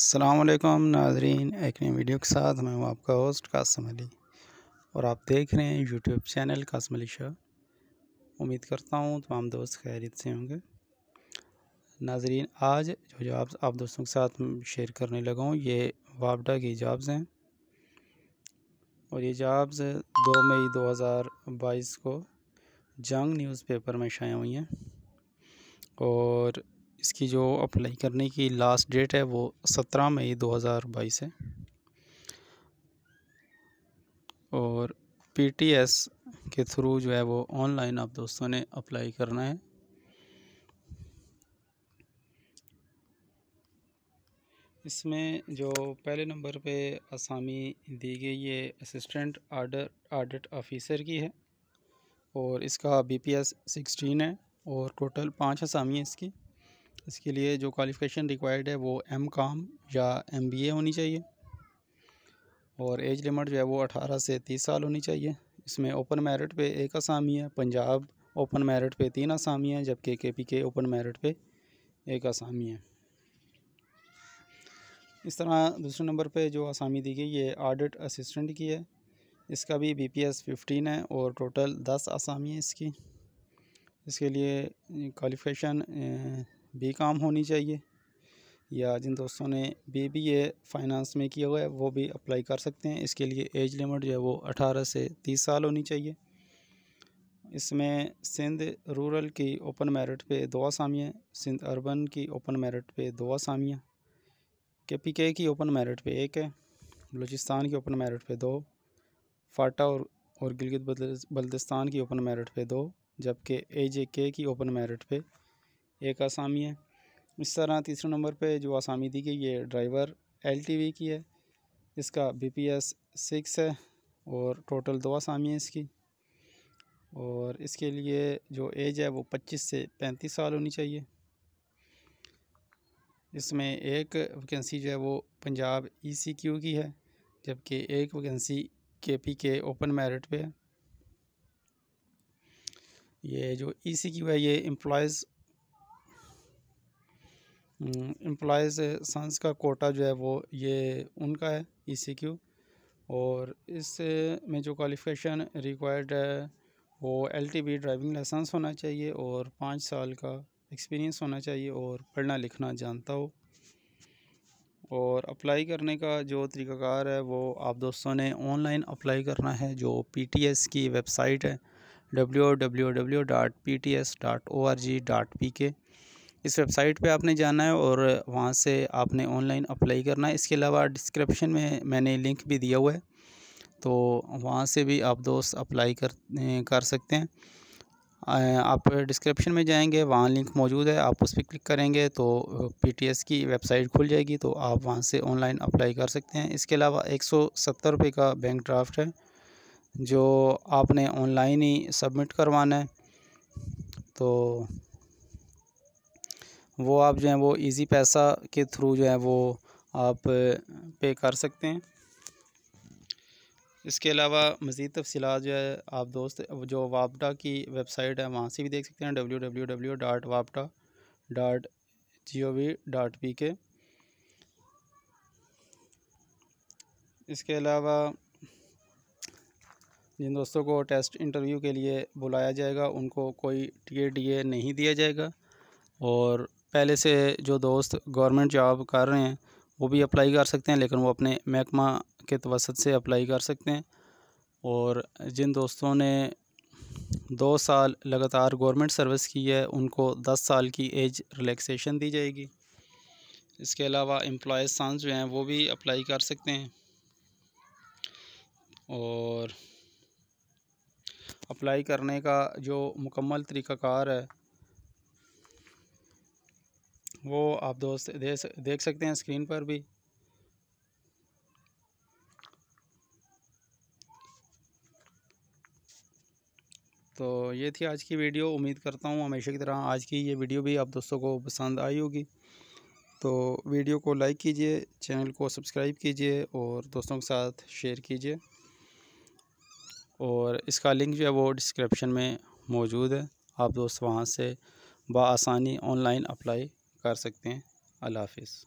अल्लाम नाजरीन एक नई वीडियो के साथ मैं हूँ आपका होस्ट कासम अली और आप देख रहे हैं यूट्यूब चैनल कासम अली शाह उम्मीद करता हूँ तमाम दोस्त खैरियत से होंगे नाजरीन आज जो जॉब्स आप दोस्तों के साथ शेयर करने लगा हूँ ये वापडा की जॉब्स हैं और ये जॉब्स दो मई 2022 को जंग न्यूज़पेपर में शाया हुई हैं और इसकी जो अप्लाई करने की लास्ट डेट है वो सत्रह मई दो हज़ार बाईस है और पीटीएस के थ्रू जो है वो ऑनलाइन आप दोस्तों ने अप्लाई करना है इसमें जो पहले नंबर पे आसामी दी गई ये असिस्टेंट आर्डर आडिट ऑफिसर की है और इसका बीपीएस सिक्सटीन है और टोटल पाँच आसामी है इसकी इसके लिए जो क्वालिफ़िकेशन रिक्वायर्ड है वो एम कॉम या एम बी ए होनी चाहिए और एज लिमिट जो है वो अठारह से तीस साल होनी चाहिए इसमें ओपन मेरिट पे एक आसामी है पंजाब ओपन मेरिट पे तीन आसामी है जबकि के पी के ओपन मेरिट पे एक आसामी है इस तरह दूसरे नंबर पे जो आसामी दी गई ये ऑडिट असिस्टेंट की है इसका भी बी पी एस फिफ्टीन है और टोटल दस आसामी है इसकी इसके लिए क्वालिफिकेशन भी काम होनी चाहिए या जिन दोस्तों ने बी बी ए फाइनेंस में किया हुआ है वो भी अप्लाई कर सकते हैं इसके लिए एज लिमिट जो है वो अठारह से तीस साल होनी चाहिए इसमें सिंध रूरल की ओपन मेरिट पे दो आसामियाँ सिंध अर्बन की ओपन मेरिट पे दो आसामियाँ के पी के की ओपन मेरिट पे एक है बलूचिस्तान की ओपन मेरिट पे दो फाटा और और गिलगित बल्दिस्तान की ओपन मेरिट पे दो जबकि ए जे के की ओपन मेरिट पे एक आसामी है इस तरह तीसरे नंबर पे जो आसामी दी गई ये ड्राइवर एलटीवी की है इसका बीपीएस सिक्स है और टोटल दो आसामी है इसकी और इसके लिए जो एज है वो पच्चीस से पैंतीस साल होनी चाहिए इसमें एक वैकेंसी जो है वो पंजाब ईसीक्यू की है जबकि एक वैकेंसी केपी के ओपन मेरिट पे है ये जो ईसीक्यू है ये एम्प्लॉज़ एम्प्लॉज हम्म, सन्स का कोटा जो है वो ये उनका है ई e और इस में जो क्वालिफिकेशन रिक्वायर्ड है वो एल ड्राइविंग लाइसेंस होना चाहिए और पाँच साल का एक्सपीरियंस होना चाहिए और पढ़ना लिखना जानता हो और अप्लाई करने का जो तरीकाकार है वो आप दोस्तों ने ऑनलाइन अप्लाई करना है जो एस की वेबसाइट है W W W dot P T S dot O R G dot P K इस वेबसाइट पे आपने जाना है और वहाँ से आपने ऑनलाइन अप्लाई करना है इसके अलावा डिस्क्रिप्शन में मैंने लिंक भी दिया हुआ है तो वहाँ से भी आप दोस्त अप्लाई कर कर सकते हैं आप डिस्क्रिप्शन में जाएंगे वहाँ लिंक मौजूद है आप उस पर क्लिक करेंगे तो पीटीएस की वेबसाइट खुल जाएगी तो आप वहाँ से ऑनलाइन अप्लाई कर सकते हैं इसके अलावा एक सौ सत्तर रुपये का बैंक ड्राफ्ट है जो आपने ऑनलाइन ही सबमिट करवाना है तो वो आप जो है वो इजी पैसा के थ्रू जो है वो आप पे कर सकते हैं इसके अलावा मज़ीद तफसलत जो है आप दोस्त जो वापडा की वेबसाइट है वहाँ से भी देख सकते हैं डब्ल्यू डब्ल्यू डब्ल्यू डॉट वापडा dot G O V dot P K इसके अलावा जिन दोस्तों को टेस्ट इंटरव्यू के लिए बुलाया जाएगा उनको कोई टी ए डी ए नहीं दिया जाएगा और पहले से जो दोस्त गवर्नमेंट जॉब कर रहे हैं वो भी अप्लाई कर सकते हैं लेकिन वो अपने महकमा के तवसत से अप्लाई कर सकते हैं और जिन दोस्तों ने दो साल लगातार गवर्नमेंट सर्विस की है उनको दस साल की एज रिलैक्सेशन दी जाएगी इसके अलावा एम्प्लॉज सान जो हैं वो भी अप्लाई कर सकते हैं और अप्लाई करने का जो मुकम्मल तरीक़ाकार है वो आप दोस्त देख सकते हैं स्क्रीन पर भी तो ये थी आज की वीडियो उम्मीद करता हूँ हमेशा की तरह आज की ये वीडियो भी आप दोस्तों को पसंद आई होगी तो वीडियो को लाइक कीजिए चैनल को सब्सक्राइब कीजिए और दोस्तों के साथ शेयर कीजिए और इसका लिंक जो है वो डिस्क्रिप्शन में मौजूद है आप दोस्त वहाँ से बासानी ऑनलाइन अप्लाई कर सकते हैं अल्लाह हाफिज़